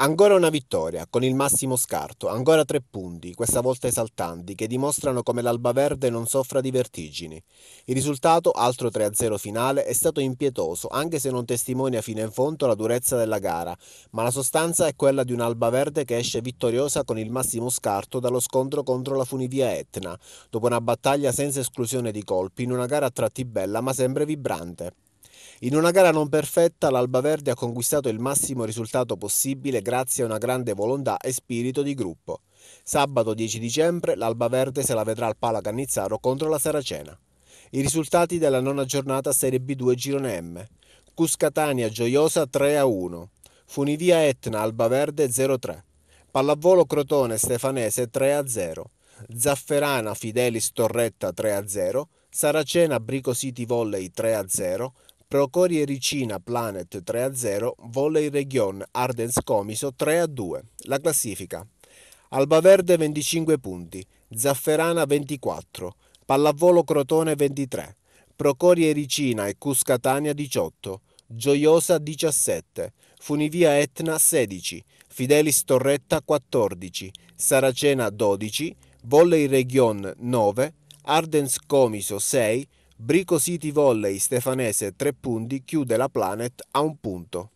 Ancora una vittoria, con il massimo scarto, ancora tre punti, questa volta esaltanti, che dimostrano come l'Alba Verde non soffra di vertigini. Il risultato, altro 3-0 finale, è stato impietoso, anche se non testimonia fino in fondo la durezza della gara, ma la sostanza è quella di un'Alba Verde che esce vittoriosa con il massimo scarto dallo scontro contro la funivia Etna, dopo una battaglia senza esclusione di colpi, in una gara a tratti bella ma sempre vibrante. In una gara non perfetta, l'Alba Verde ha conquistato il massimo risultato possibile grazie a una grande volontà e spirito di gruppo. Sabato 10 dicembre l'Alba Verde se la vedrà al Pala Cannizzaro contro la Saracena. I risultati della nona giornata Serie B2 Girone M. Cuscatania Gioiosa 3-1. Funivia Etna Alba Verde 0-3. Pallavolo Crotone Stefanese 3-0. Zafferana Fidelis Torretta 3-0. Saracena Brico City Volley 3-0. Procorie Ricina Planet 3-0, a Volley Region Ardens Comiso 3-2. a La classifica. Albaverde 25 punti, Zafferana 24, Pallavolo Crotone 23, Procorie Ricina e Cuscatania 18, Gioiosa 17, Funivia Etna 16, Fidelis Torretta 14, Saracena 12, Volley Region 9, Ardens Comiso 6, Brico City Volley Stefanese 3 punti chiude la Planet a un punto.